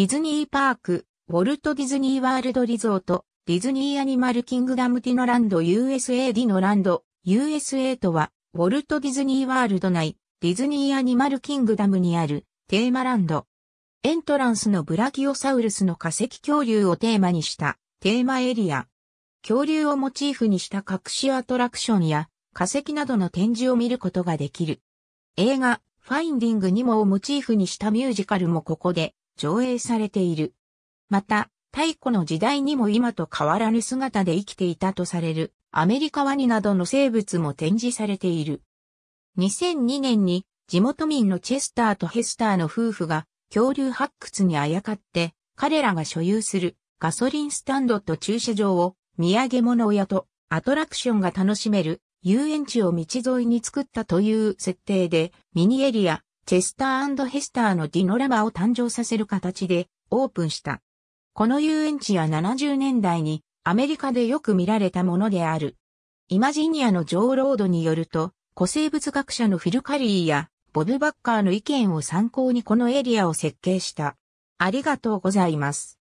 ディズニーパーク、ウォルト・ディズニー・ワールド・リゾート、ディズニー・アニマル・キングダム・ディノランド USA ディノランド USA とは、ウォルト・ディズニー・ワールド内、ディズニー・アニマル・キングダムにあるテーマランド。エントランスのブラキオサウルスの化石恐竜をテーマにしたテーマエリア。恐竜をモチーフにした隠しアトラクションや化石などの展示を見ることができる。映画、ファインディングにもをモチーフにしたミュージカルもここで上映されている。また、太古の時代にも今と変わらぬ姿で生きていたとされるアメリカワニなどの生物も展示されている。2002年に地元民のチェスターとヘスターの夫婦が恐竜発掘にあやかって彼らが所有するガソリンスタンドと駐車場を土産物屋とアトラクションが楽しめる遊園地を道沿いに作ったという設定でミニエリアチェスターヘスターのディノラマを誕生させる形でオープンした。この遊園地は70年代にアメリカでよく見られたものである。イマジニアのジョーロードによると、古生物学者のフィル・カリーやボブ・バッカーの意見を参考にこのエリアを設計した。ありがとうございます。